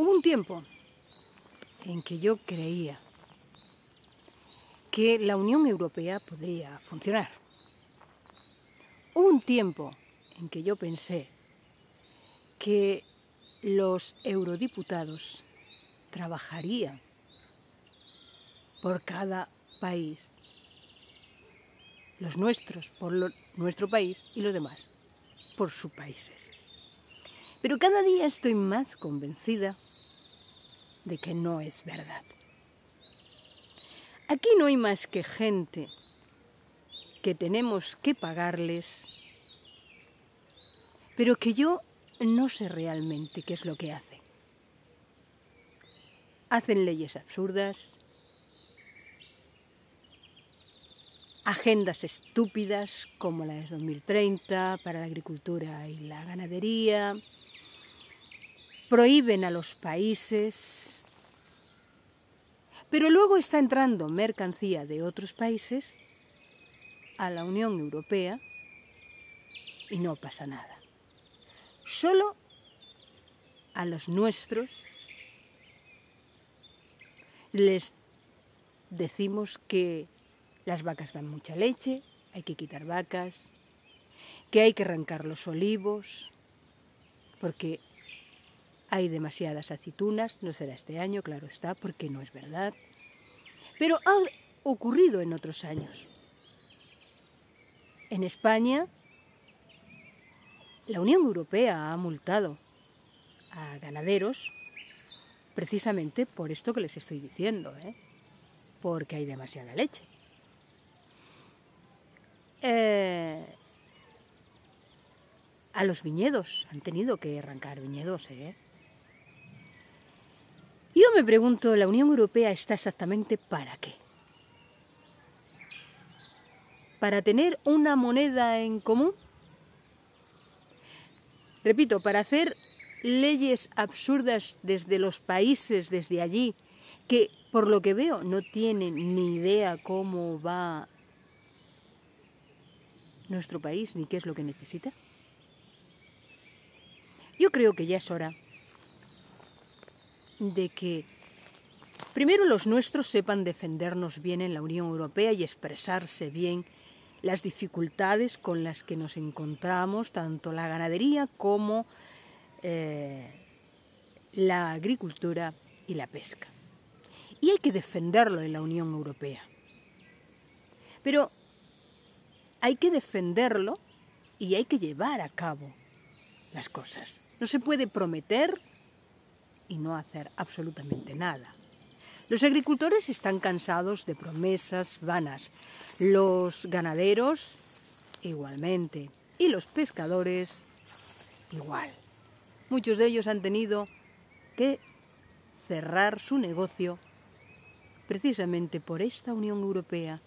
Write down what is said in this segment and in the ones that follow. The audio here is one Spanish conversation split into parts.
Hubo un tiempo en que yo creía que la Unión Europea podría funcionar. Hubo un tiempo en que yo pensé que los eurodiputados trabajarían por cada país, los nuestros por nuestro país y los demás por sus países. Pero cada día estoy más convencida de que no es verdad. Aquí no hay más que gente que tenemos que pagarles, pero que yo no sé realmente qué es lo que hacen. Hacen leyes absurdas, agendas estúpidas como la de 2030 para la agricultura y la ganadería, prohíben a los países pero luego está entrando mercancía de otros países a la Unión Europea y no pasa nada. Solo a los nuestros les decimos que las vacas dan mucha leche, hay que quitar vacas, que hay que arrancar los olivos, porque hay demasiadas aceitunas, no será este año, claro está, porque no es verdad. Pero ha ocurrido en otros años. En España, la Unión Europea ha multado a ganaderos precisamente por esto que les estoy diciendo, ¿eh? porque hay demasiada leche. Eh, a los viñedos, han tenido que arrancar viñedos, ¿eh? me pregunto, ¿la Unión Europea está exactamente para qué? ¿Para tener una moneda en común? Repito, para hacer leyes absurdas desde los países, desde allí, que por lo que veo no tienen ni idea cómo va nuestro país ni qué es lo que necesita. Yo creo que ya es hora de que primero los nuestros sepan defendernos bien en la Unión Europea y expresarse bien las dificultades con las que nos encontramos, tanto la ganadería como eh, la agricultura y la pesca. Y hay que defenderlo en la Unión Europea. Pero hay que defenderlo y hay que llevar a cabo las cosas. No se puede prometer y no hacer absolutamente nada. Los agricultores están cansados de promesas vanas, los ganaderos igualmente y los pescadores igual. Muchos de ellos han tenido que cerrar su negocio precisamente por esta Unión Europea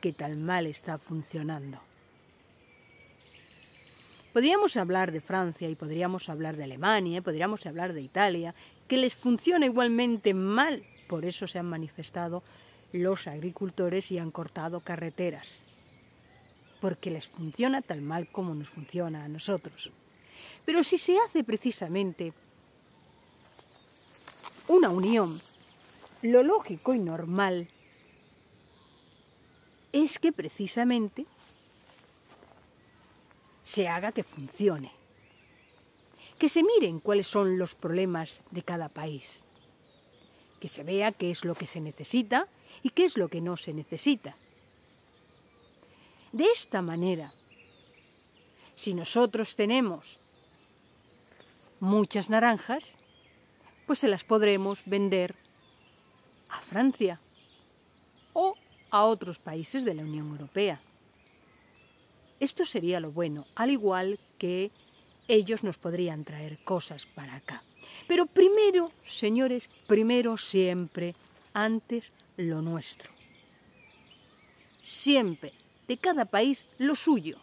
que tan mal está funcionando. Podríamos hablar de Francia y podríamos hablar de Alemania, podríamos hablar de Italia, que les funciona igualmente mal, por eso se han manifestado los agricultores y han cortado carreteras, porque les funciona tan mal como nos funciona a nosotros. Pero si se hace precisamente una unión, lo lógico y normal es que precisamente se haga que funcione. Que se miren cuáles son los problemas de cada país. Que se vea qué es lo que se necesita y qué es lo que no se necesita. De esta manera, si nosotros tenemos muchas naranjas, pues se las podremos vender a Francia o a otros países de la Unión Europea. Esto sería lo bueno, al igual que ellos nos podrían traer cosas para acá. Pero primero, señores, primero siempre, antes lo nuestro. Siempre, de cada país, lo suyo.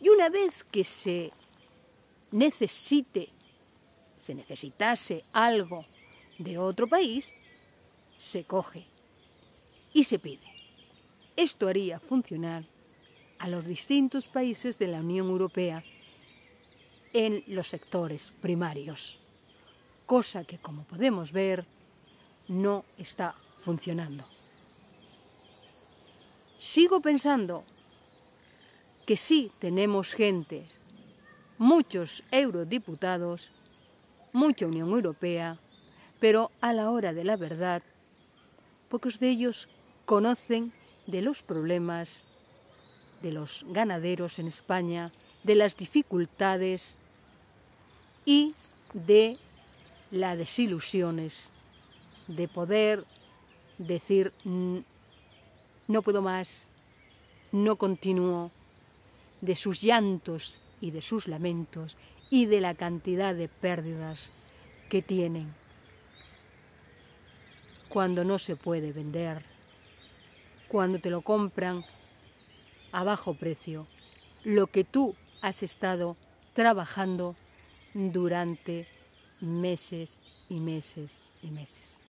Y una vez que se necesite, se necesitase algo de otro país, se coge y se pide. Esto haría funcionar a los distintos países de la Unión Europea en los sectores primarios, cosa que, como podemos ver, no está funcionando. Sigo pensando que sí tenemos gente, muchos eurodiputados, mucha Unión Europea, pero a la hora de la verdad, pocos de ellos conocen de los problemas de los ganaderos en España, de las dificultades y de las desilusiones, de poder decir mm, no puedo más, no continúo, de sus llantos y de sus lamentos y de la cantidad de pérdidas que tienen cuando no se puede vender, cuando te lo compran a bajo precio lo que tú has estado trabajando durante meses y meses y meses.